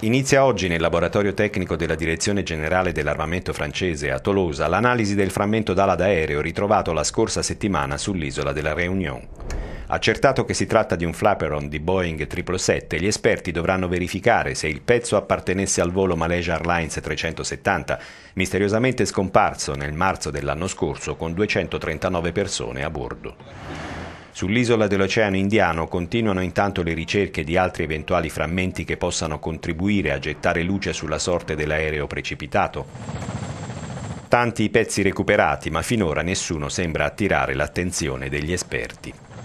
Inizia oggi nel laboratorio tecnico della Direzione Generale dell'Armamento francese a Tolosa l'analisi del frammento d'ala d'aereo ritrovato la scorsa settimana sull'isola della Réunion. Accertato che si tratta di un flaperon di Boeing 777, gli esperti dovranno verificare se il pezzo appartenesse al volo Malaysia Airlines 370, misteriosamente scomparso nel marzo dell'anno scorso con 239 persone a bordo. Sull'isola dell'Oceano Indiano continuano intanto le ricerche di altri eventuali frammenti che possano contribuire a gettare luce sulla sorte dell'aereo precipitato. Tanti i pezzi recuperati, ma finora nessuno sembra attirare l'attenzione degli esperti.